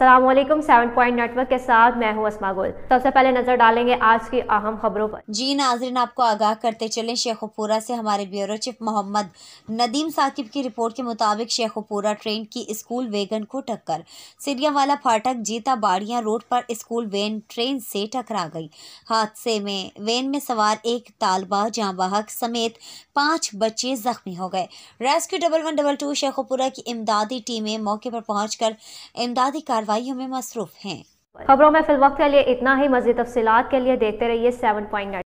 सलामकुम seven point network के साथ मैं हूं असमा गुल सबसे पहले नजर डालेंगे आज की अहम खबरों पर जी नाजरीन आपको आगाह करते चले शेखपुरा से हमारे ब्यूरो चीफ मोहम्मद नदीम साकिब की रिपोर्ट के मुताबिक शेखपुरा ट्रेन की स्कूल वेगन को टक्कर वाला फाटक जीता बाड़िया रोड पर स्कूल वैन ट्रेन से टकरा गई हादसे में वैन में सवार एक तालबा जाँबाहक समेत पाँच बच्चे जख्मी हो गए rescue double one double two Sheikhupura की इमदादी टीमें मौके पर पहुंचकर इमदादी कार्रवाई कार्रवाइयों में मसरूफ हैं खबरों में फिल वक्त के लिए इतना ही मजीद तफसलत के लिए देखते रहिए सेवन पॉइंट